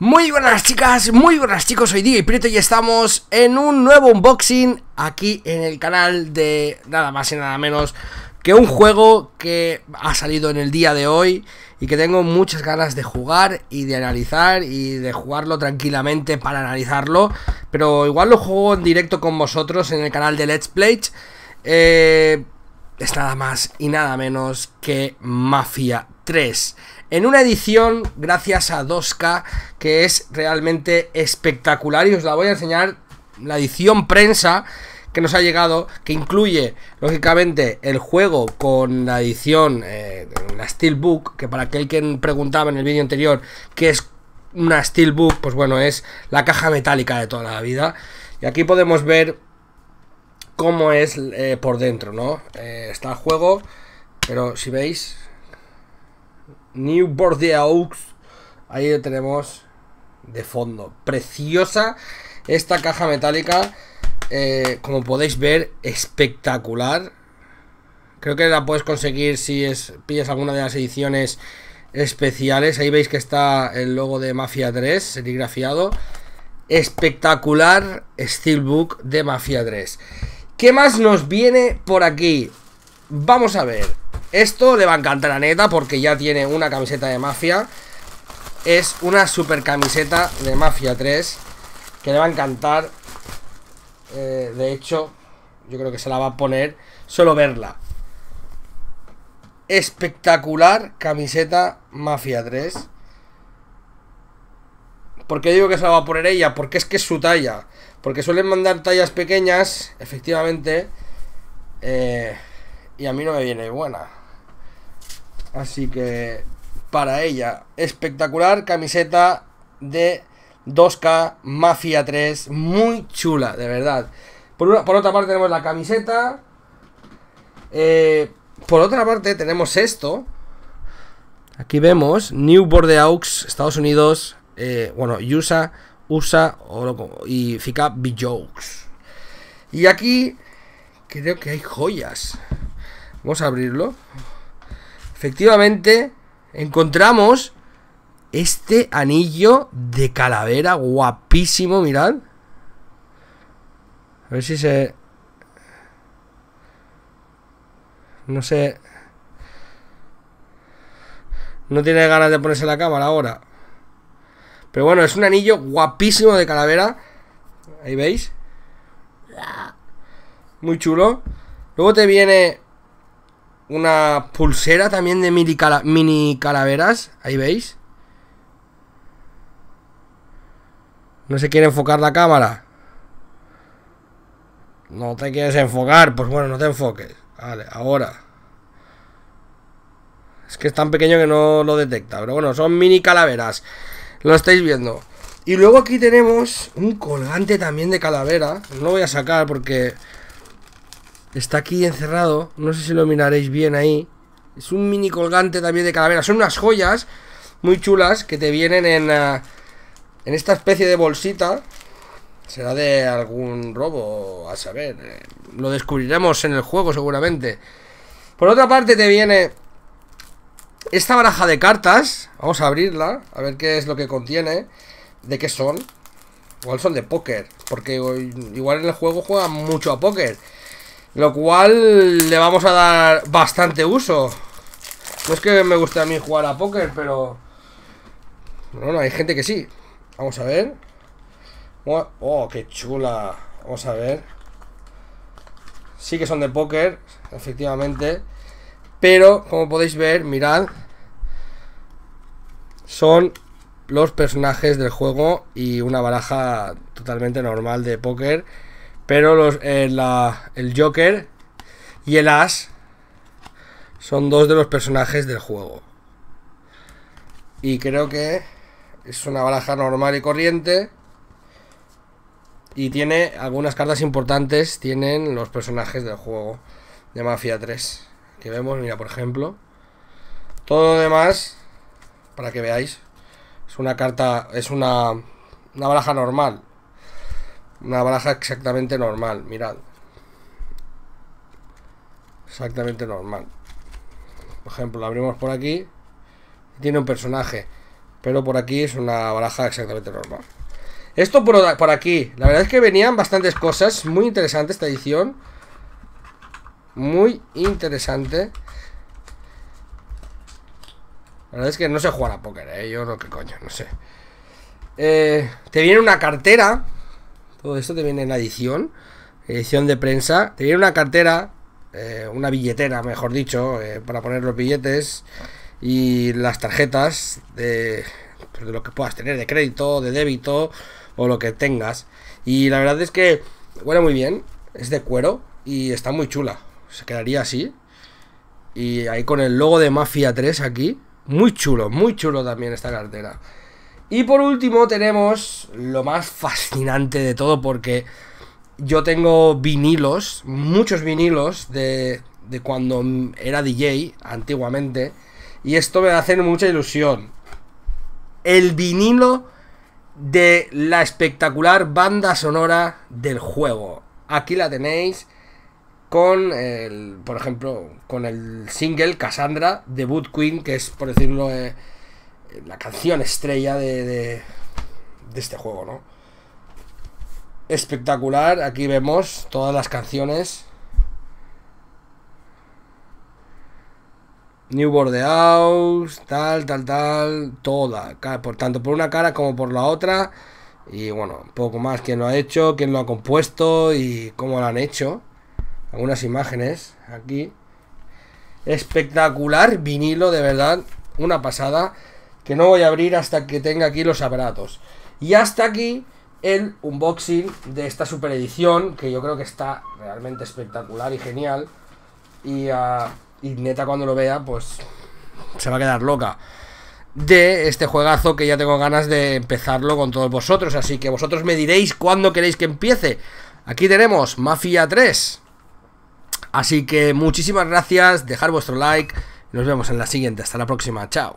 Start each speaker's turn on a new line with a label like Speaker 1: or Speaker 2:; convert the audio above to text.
Speaker 1: Muy buenas chicas, muy buenas chicos, soy y Prieto y estamos en un nuevo unboxing aquí en el canal de nada más y nada menos que un juego que ha salido en el día de hoy y que tengo muchas ganas de jugar y de analizar y de jugarlo tranquilamente para analizarlo, pero igual lo juego en directo con vosotros en el canal de Let's Play. Eh, es nada más y nada menos que Mafia 3. En una edición, gracias a 2K, que es realmente espectacular y os la voy a enseñar, la edición prensa que nos ha llegado, que incluye, lógicamente, el juego con la edición, eh, la Steelbook, que para aquel que preguntaba en el vídeo anterior Que es una Steelbook, pues bueno, es la caja metálica de toda la vida. Y aquí podemos ver cómo es eh, por dentro, ¿no? Eh, está el juego, pero si veis, New Bordeaux, ahí lo tenemos de fondo. Preciosa esta caja metálica, eh, como podéis ver, espectacular. Creo que la puedes conseguir si es, pillas alguna de las ediciones especiales. Ahí veis que está el logo de Mafia 3, serigrafiado espectacular steelbook de Mafia 3. ¿Qué más nos viene por aquí? Vamos a ver. Esto le va a encantar a Neta porque ya tiene una camiseta de Mafia. Es una super camiseta de Mafia 3 que le va a encantar. Eh, de hecho, yo creo que se la va a poner solo verla. Espectacular camiseta Mafia 3. ¿Por qué digo que se la va a poner ella? Porque es que es su talla. Porque suelen mandar tallas pequeñas, efectivamente. Eh, y a mí no me viene buena. Así que para ella, espectacular camiseta de 2K Mafia 3. Muy chula, de verdad. Por, por otra parte tenemos la camiseta. Eh, por otra parte tenemos esto. Aquí vemos New Bordeaux, Estados Unidos, eh, bueno, y Usa y fica Bijokes. Y aquí creo que hay joyas. Vamos a abrirlo. Efectivamente, encontramos este anillo de calavera guapísimo, mirad. A ver si se... No sé... No tiene ganas de ponerse la cámara ahora. Pero bueno, es un anillo guapísimo de calavera. Ahí veis. Muy chulo. Luego te viene una pulsera también de mini, mini calaveras. Ahí veis. No se quiere enfocar la cámara. No te quieres enfocar. Pues bueno, no te enfoques. Vale, ahora. Es que es tan pequeño que no lo detecta. Pero bueno, son mini calaveras. Lo estáis viendo. Y luego aquí tenemos un colgante también de calavera. No lo voy a sacar porque está aquí encerrado. No sé si lo miraréis bien ahí. Es un mini colgante también de calavera. Son unas joyas muy chulas que te vienen en, ah, en esta especie de bolsita. Será de algún robo, a saber. Eh, lo descubriremos en el juego seguramente. Por otra parte te viene esta baraja de cartas, vamos a abrirla, a ver qué es lo que contiene, de qué son. Igual son de póker, porque igual en el juego juega mucho a póker. Lo cual le vamos a dar bastante uso. No es que me guste a mí jugar a póker, pero... Bueno, hay gente que sí. Vamos a ver. Oh, qué chula. Vamos a ver. Sí que son de póker, efectivamente. Pero, como podéis ver, mirad son los personajes del juego y una baraja totalmente normal de póker. Pero los, eh, el Joker y el As son dos de los personajes del juego. Y creo que es una baraja normal y corriente. Y tiene algunas cartas importantes, tienen los personajes del juego de Mafia 3. Que vemos, mira, por ejemplo. Todo lo demás para que veáis. Es una carta, es una, una baraja normal. Una baraja exactamente normal, mirad. Exactamente normal. Por ejemplo, la abrimos por aquí. Tiene un personaje. Pero por aquí es una baraja exactamente normal. Esto por, por aquí. La verdad es que venían bastantes cosas. Muy interesante esta edición. Muy interesante. La verdad es que no sé jugar a póker, ¿eh? Yo no, qué coño, no sé. Eh, te viene una cartera. Todo esto te viene en la edición. Edición de prensa. Te viene una cartera. Eh, una billetera, mejor dicho. Eh, para poner los billetes. Y las tarjetas de, pues, de lo que puedas tener. De crédito, de débito. O lo que tengas. Y la verdad es que huele muy bien. Es de cuero. Y está muy chula. Se quedaría así. Y ahí con el logo de Mafia 3 aquí. Muy chulo, muy chulo también esta cartera. Y por último tenemos lo más fascinante de todo porque yo tengo vinilos, muchos vinilos de, de cuando era DJ antiguamente. Y esto me hace mucha ilusión. El vinilo de la espectacular banda sonora del juego. Aquí la tenéis con el, por ejemplo, con el single Cassandra de Boot Queen, que es, por decirlo, eh, la canción estrella de, este juego, ¿no? Espectacular, aquí vemos todas las canciones. New House tal, tal, tal, toda, por tanto por una cara como por la otra. Y bueno, poco más, quién lo ha hecho, quién lo ha compuesto y cómo lo han hecho algunas imágenes aquí. Espectacular vinilo, de verdad, una pasada, que no voy a abrir hasta que tenga aquí los aparatos. Y hasta aquí el unboxing de esta super edición, que yo creo que está realmente espectacular y genial. Y, ah, y neta cuando lo vea, pues se va a quedar loca de este juegazo que ya tengo ganas de empezarlo con todos vosotros. Así que vosotros me diréis cuándo queréis que empiece. Aquí tenemos Mafia 3. Así que muchísimas gracias, dejar vuestro like, nos vemos en la siguiente, hasta la próxima, chao.